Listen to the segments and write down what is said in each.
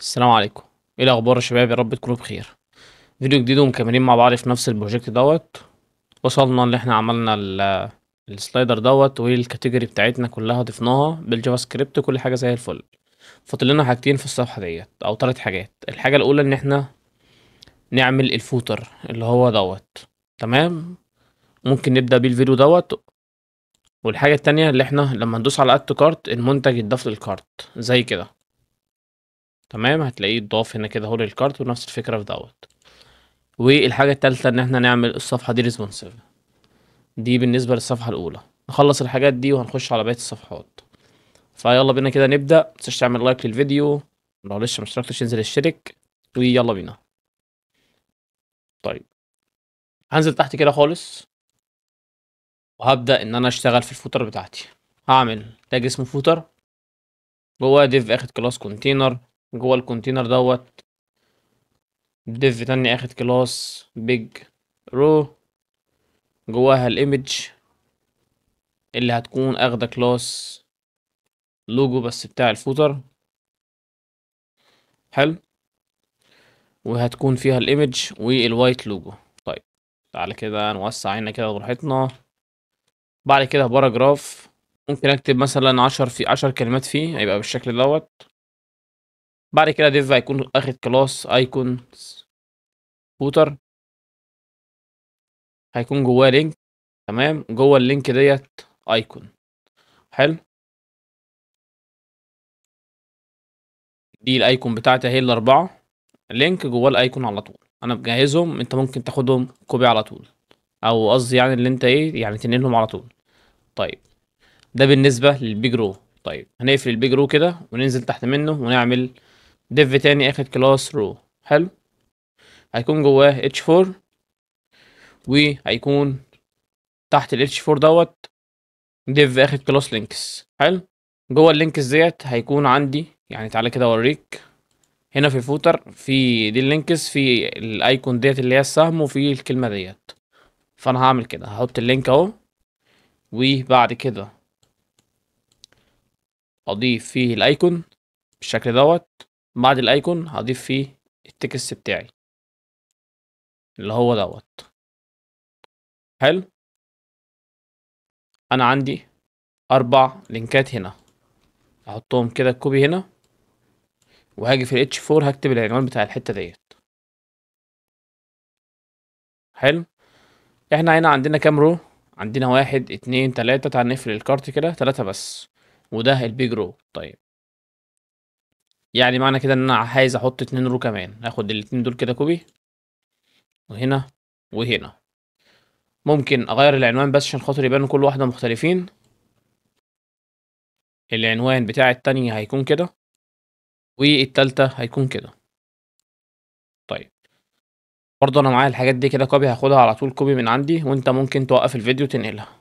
السلام عليكم ايه الاخبار يا شباب يا رب تكونوا بخير فيديو جديد ومكملين مع بعض في نفس البروجكت دوت وصلنا ان احنا عملنا السلايدر دوت والكاتيجوري بتاعتنا كلها ضفناها بالجافا سكريبت كل حاجه زي الفل فاضل لنا حاجتين في الصفحه ديت او تلات حاجات الحاجه الاولى ان احنا نعمل الفوتر اللي هو دوت تمام ممكن نبدا بيه الفيديو دوت والحاجه التانية اللي احنا لما ندوس على اد كارت المنتج يتضاف للكارت زي كده تمام هتلاقيه اتضاف هنا كده هو للكارت ونفس الفكرة في دوت والحاجة التالتة ان احنا نعمل الصفحة دي ريسبونسيف دي بالنسبة للصفحة الاولى نخلص الحاجات دي وهنخش على بقية الصفحات فيلا بينا كده نبدأ متنساش تعمل لايك للفيديو لو لسه مشتركتش انزل اشترك ويلا بينا طيب هنزل تحت كده خالص وهبدأ ان انا اشتغل في الفوتر بتاعتي هعمل تاج اسمه فوتر جواه ديف اخد كلاس كونتينر جوه الكونتينر دوت ديف تاني اخد كلاس بيج رو جواها الايمج اللي هتكون اخده كلاس لوجو بس بتاع الفوتر حلو وهتكون فيها الايمج والوايت لوجو طيب تعالى كده نوسع هنا كده براحتنا بعد كده باراجراف ممكن اكتب مثلا عشر في عشر كلمات فيه هيبقى بالشكل دوت بعد كده ديف هيكون اخد كلاس ايكون فوتر هيكون جواه لينك تمام جوه اللينك ديت ايكون حلو دي الايكون بتاعتي اهي الاربعه لينك جواه الايكون على طول انا مجهزهم انت ممكن تاخدهم كوبي على طول او قصدي يعني اللي انت ايه يعني تنقلهم على طول طيب ده بالنسبه للبيج رو طيب هنقفل البيج رو كده وننزل تحت منه ونعمل ديف تاني اخد كلاس رو حلو هيكون جواه اتش فور وهيكون تحت الاتش فور دوت ديف اخد كلاس لينكس حلو جوه اللينكس ديت هيكون عندي يعني تعالى كده اوريك هنا في الفوتر في دي اللينكس في الايكون ديت اللي هي السهم وفي الكلمه ديت فانا هعمل كده هحط اللينك اهو وبعد كده اضيف فيه الايكون بالشكل دوت بعد الايكون هضيف فيه التكست بتاعي اللي هو دوت حلو انا عندي اربع لينكات هنا احطهم كده كوبي هنا وهاجي في الاتش 4 هكتب العنوان بتاع الحته ديت حلو احنا هنا عندنا كام رو عندنا واحد اتنين تلاتة تعال نقفل الكارت كده تلاتة بس وده البيج رو طيب يعني معنى كده ان انا عايز احط اتنين رو كمان اخد الاتنين دول كده كوبي وهنا وهنا ممكن اغير العنوان بس عشان خاطر يبانوا كل واحده مختلفين العنوان بتاع التانية هيكون كده والتالتة هيكون كده طيب برضه انا معايا الحاجات دي كده كوبي هاخدها على طول كوبي من عندي وانت ممكن توقف الفيديو تنقلها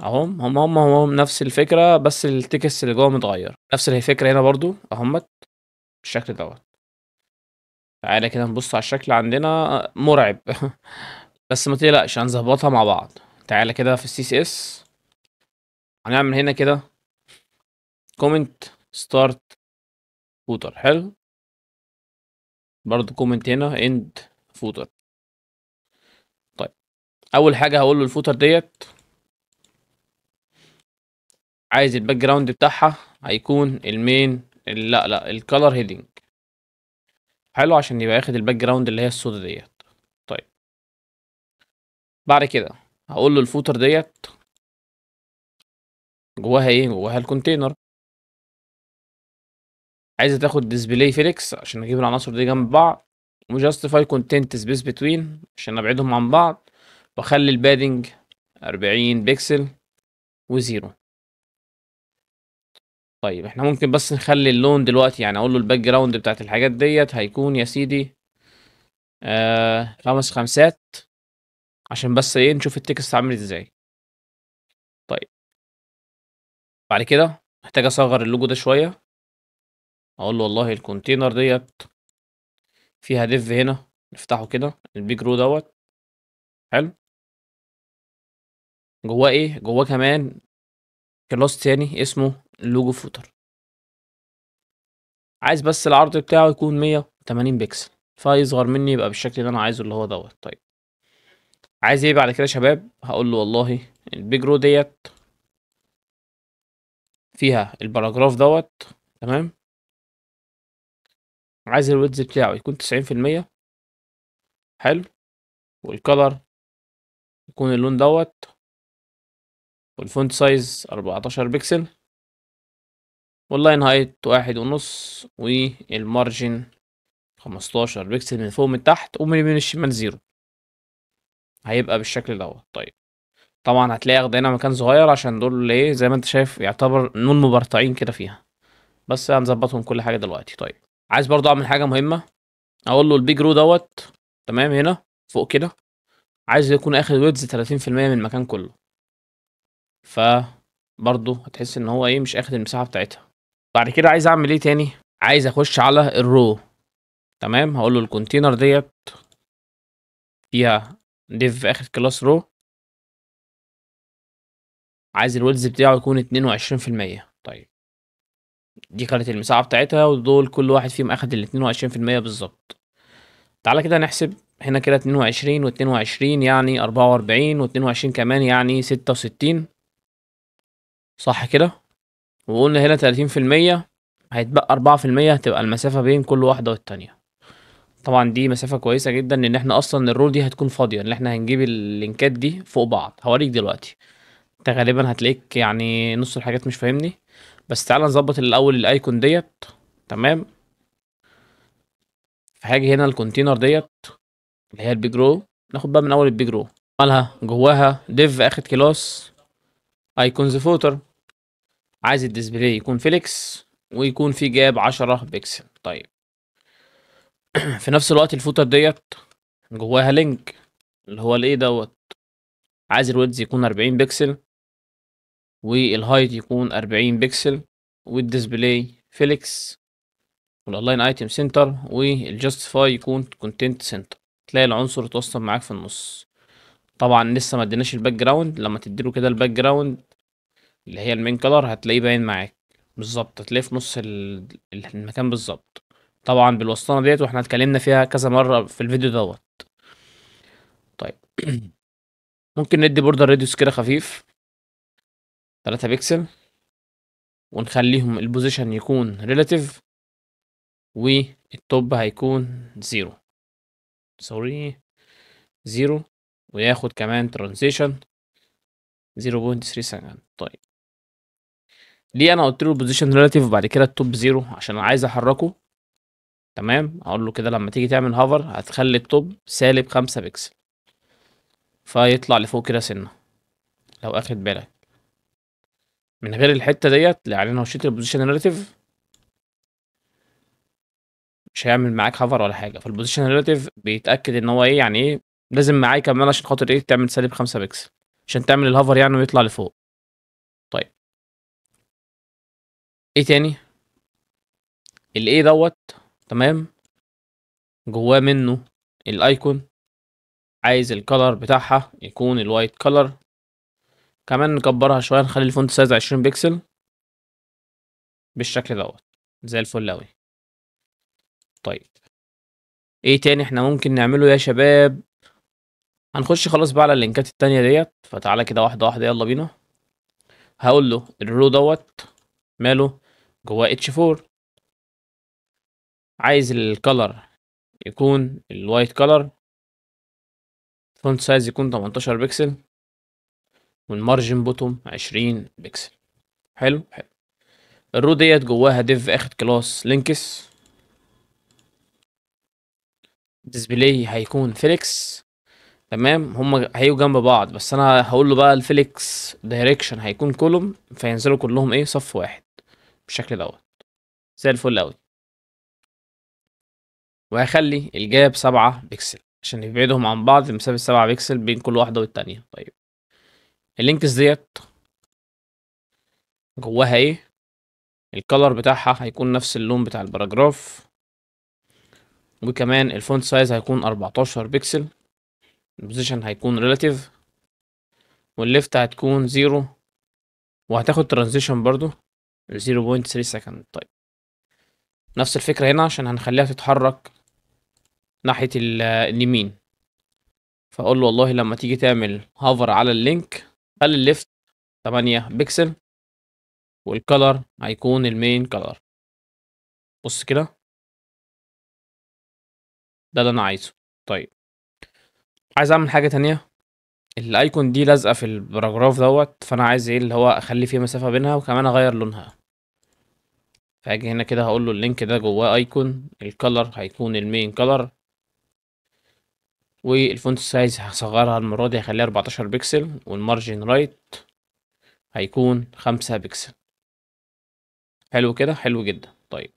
اهم هم هم هم نفس الفكره بس التكست اللي جوه متغير نفس الفكره هنا برضو اهمت بالشكل دوت تعالى كده نبص على الشكل عندنا مرعب بس ما تقلقش هنظبطها مع بعض تعالى كده في السي سي اس هنعمل هنا كده كومنت ستارت فوتر حلو برضو كومنت هنا اند فوتر طيب اول حاجه هقول له الفوتر ديت عايز الباك جراوند بتاعها هيكون المين لا لا الكالر هيدنج حلو عشان يبقى ياخد الباك جراوند اللي هي السودا ديت طيب بعد كده هقول له الفوتر ديت جواها ايه جواها الكونتينر عايز تاخد ديسبلاي فيليكس عشان اجيب العناصر دي جنب بعض وجاستيفاي كونتنت سبيس بتوين عشان ابعدهم عن بعض واخلي البادنج 40 بكسل وزيرو طيب احنا ممكن بس نخلي اللون دلوقتي يعني اقول له الباك جراوند بتاعت الحاجات ديت هيكون يا سيدي آه خمس خمسات عشان بس ايه نشوف التكست عامل ازاي طيب بعد كده محتاج اصغر اللوجو ده شويه اقول له والله الكونتينر ديت فيها ديف هنا نفتحه كده البيج رو دوت حلو جواه ايه جواه كمان كلاس تاني اسمه اللوجو فوتر عايز بس العرض بتاعه يكون 180 بكسل فيصغر مني يبقى بالشكل اللي انا عايزه اللي هو دوت طيب عايز ايه بعد كده يا شباب هقول له والله البيج رو ديت فيها الباراجراف دوت تمام عايز الويدز بتاعه يكون تسعين في المية حلو والكلر يكون اللون دوت والفونت سايز اربعتاشر بكسل واللاين هايت واحد ونص والمارجن خمستاشر بيكسل من فوق من تحت ومن من الشمال زيرو هيبقى بالشكل دوت طيب طبعا هتلاقي اخدنا مكان صغير عشان دول اللي ايه زي ما انت شايف يعتبر نون مبرطعين كده فيها بس هنظبطهم كل حاجه دلوقتي طيب عايز برضو اعمل حاجه مهمه اقول له البيج رو دوت تمام هنا فوق كده عايز يكون اخد ويدز 30% من المكان كله ف برضه هتحس ان هو ايه مش اخد المساحه بتاعتها بعد كده عايز اعمل ايه تاني عايز اخش على الرو تمام هقول له الكونتينر ديت فيها ديف اخر كلاس رو عايز الويدز بتاعه يكون اتنين وعشرين في المية طيب دي كانت المساحة بتاعتها ودول كل واحد فيهم اخد الاتنين وعشرين في المية بالظبط تعالى كده نحسب هنا كده اتنين وعشرين واتنين وعشرين يعني اربعة واربعين واتنين وعشرين كمان يعني ستة وستين صح كده وقلنا هنا 30% هيتبقى 4% هتبقى المسافة بين كل واحدة والتانية طبعا دي مسافة كويسة جدا ان احنا اصلا الرول دي هتكون فاضية ان احنا هنجيب اللينكات دي فوق بعض هوريك دلوقتي انت غالبا هتلاقيك يعني نص الحاجات مش فاهمني بس تعالى نظبط الاول الايكون ديت تمام هاجي هنا الكونتينر ديت اللي هي البيج رو ناخد بقى من اول البيج رو مالها جواها ديف اخد كلاس ايكونز فوتر عايز الديسبلاي يكون فيليكس ويكون في جاب عشرة بكسل طيب في نفس الوقت الفوتر ديت جواها لينك اللي هو الايه دوت عايز الويدز يكون أربعين بكسل والهايت يكون أربعين بكسل والديسبلاي فيليكس والاونلاين ايتم سنتر والجاستيفاي يكون كونتنت سنتر تلاقي العنصر اتوصل معاك في النص طبعا لسه ما اديناش الباك جراوند لما تديله كده الباك جراوند اللي هي المين كلر هتلاقيه باين معاك بالظبط هتلاقيه في نص المكان بالظبط طبعا بالوسطانه ديت واحنا اتكلمنا فيها كذا مره في الفيديو دوت طيب ممكن ندي بوردر ريديوس كده خفيف 3 بيكسل ونخليهم البوزيشن يكون ريلاتيف والتوب هيكون زيرو سوري زيرو وياخد كمان ترانزيشن 0.3 سكند طيب ليه انا قلت له البوزيشن ريلاتيف وبعد كده التوب زيرو عشان انا عايز احركه تمام اقول له كده لما تيجي تعمل هوفر هتخلي التوب سالب خمسة بكسل فيطلع لفوق كده سنه لو اخد بالك من غير الحته ديت يعني انا وشيت البوزيشن ريلاتيف مش هيعمل معاك هوفر ولا حاجه فالبوزيشن ريلاتيف بيتاكد ان هو ايه يعني ايه لازم معايا كمان عشان خاطر ايه تعمل سالب خمسة بكسل عشان تعمل الهوفر يعني ويطلع لفوق طيب ايه تاني الايه دوت تمام جواه منه الايكون عايز الكلر بتاعها يكون الوايت كلر كمان نكبرها شويه نخلي الفونت سايز 20 بكسل بالشكل دوت زي الفل اوي طيب ايه تاني احنا ممكن نعمله يا شباب هنخش خلاص بقى على اللينكات التانية ديت فتعالى كده واحدة واحدة يلا بينا هقول له الرو دوت ماله جواه اتش 4 عايز الكلر يكون الوايت كلر فونت سايز يكون 18 بكسل والمارجن بوتوم 20 بكسل حلو حلو الرو ديت جواها ديف اخد كلاس لينكس ديسبلاي هيكون فيليكس تمام هما هيجوا جنب بعض بس انا هقول له بقى الفيليكس دايركشن هيكون كولوم فينزلوا كلهم ايه صف واحد بالشكل دوت زي الفل اوي وهخلي الجاب سبعة بكسل عشان يبعدهم عن بعض مسافة سبعة بكسل بين كل واحدة والتانية طيب اللينكس ديت جواها ايه الكلر بتاعها هيكون نفس اللون بتاع الباراجراف وكمان الفونت سايز هيكون اربعتاشر بكسل البوزيشن هيكون ريلاتيف والليفت هتكون زيرو وهتاخد ترانزيشن برضو 0.3 سكند طيب نفس الفكرة هنا عشان هنخليها تتحرك ناحية اليمين فاقول له والله لما تيجي تعمل هافر على اللينك خلي الليفت 8 بكسل والكلر هيكون المين كلر بص كده ده اللي انا عايزه طيب عايز اعمل حاجة تانية الايكون دي لازقه في البراجراف دوت فانا عايز ايه اللي هو اخلي فيه مسافه بينها وكمان اغير لونها فاجي هنا كده هقول له اللينك ده جواه ايكون الكلر هيكون المين كلر والفونت سايز هصغرها المره دي هخليها 14 بكسل والمارجن رايت هيكون 5 بكسل حلو كده حلو جدا طيب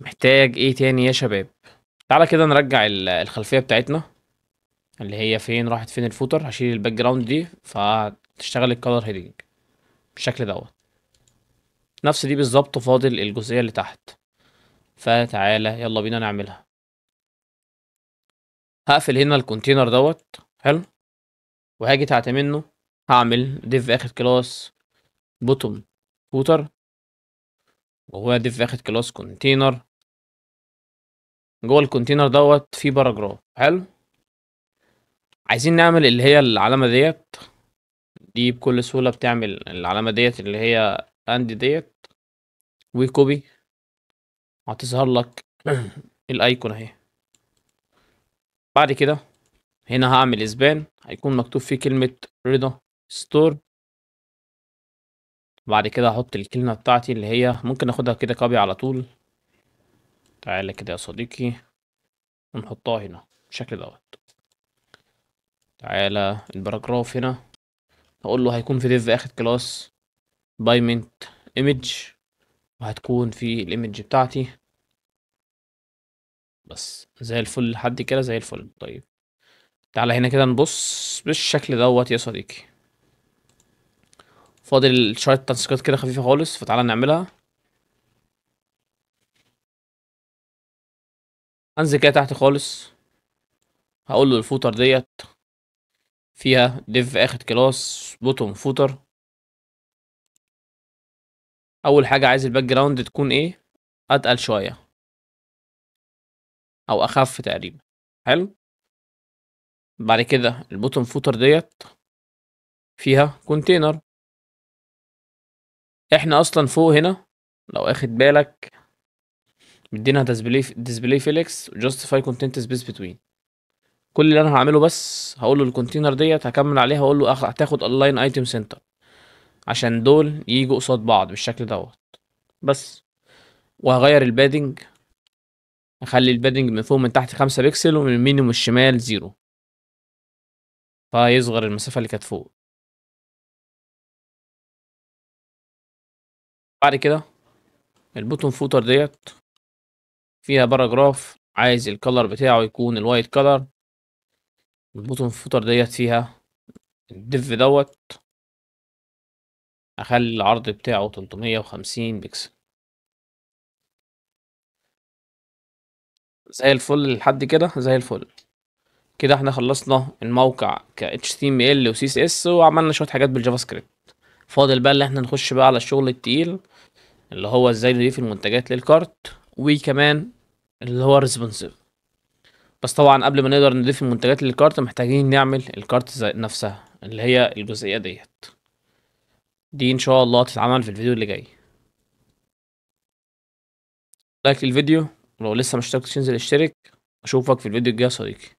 محتاج ايه تاني يا شباب تعالى كده نرجع الخلفيه بتاعتنا اللي هي فين راحت فين الفوتر هشيل الباك جراوند دي فتشتغل الكالر هيدنج بالشكل دوت نفس دي بالظبط فاضل الجزئية اللي تحت فتعالى يلا بينا نعملها هقفل هنا الكونتينر دوت حلو وهاجي تحت منه هعمل ديف اخد كلاس بوتوم فوتر وهو ديف اخد كلاس كونتينر جوه الكونتينر دوت في باراجراف حلو عايزين نعمل اللي هي العلامة ديت دي بكل سهولة بتعمل العلامة ديت اللي هي اند ديت وكوبي هتظهر لك الايكون اهي بعد كده هنا هعمل اسبان هيكون مكتوب فيه كلمة رضا ستور بعد كده هحط الكلمة بتاعتي اللي هي ممكن اخدها كده كابي على طول تعالى كده يا صديقي ونحطها هنا بالشكل دوت تعالى الباراجراف هنا هقول له هيكون في ديف اخد كلاس بايمنت ايمج وهتكون في الايمج بتاعتي بس زي الفل لحد كده زي الفل طيب تعالى هنا كده نبص بالشكل دوت يا صديقي فاضل شوية تنسيقات كده خفيفة خالص فتعالى نعملها هنزل كده تحت خالص هقول له الفوتر ديت فيها ديف اخد كلاس بوتوم فوتر اول حاجه عايز الباك جراوند تكون ايه اتقل شويه او اخف تقريبا حلو بعد كده البوتوم فوتر ديت فيها كونتينر احنا اصلا فوق هنا لو اخد بالك مدينا ديسبلاي ديسبلاي فيليكس جاستيفاي كونتنت سبيس بتوين كل اللي انا هعمله بس هقول له الكونتينر ديت هكمل عليها واقول له هتاخد اللاين ايتم سنتر عشان دول يجوا قصاد بعض بالشكل دوت بس وهغير البادنج اخلي البادنج من فوق من تحت خمسة بكسل ومن المينيوم ومن الشمال زيرو فيصغر المسافة اللي كانت فوق بعد كده البوتون فوتر ديت فيها باراجراف عايز الكلر بتاعه يكون الوايت كلر البطن فوتر ديت فيها الدف دوت اخلي العرض بتاعه 350 بكسل زي الفل لحد كده زي الفل كده احنا خلصنا الموقع ك HTML و CSS وعملنا شوية حاجات بالجافا سكريبت فاضل بقى اللي احنا نخش بقى على الشغل التقيل اللي هو ازاي نضيف المنتجات للكارت وكمان اللي هو responsive بس طبعا قبل ما نقدر نضيف المنتجات للكارت محتاجين نعمل الكارت نفسها اللي هي الجزئية ديت دي ان شاء الله تتعمل في الفيديو اللي جاي لايك للفيديو ولو لسه مشتركتش انزل اشترك اشوفك في الفيديو الجاي يا صديقي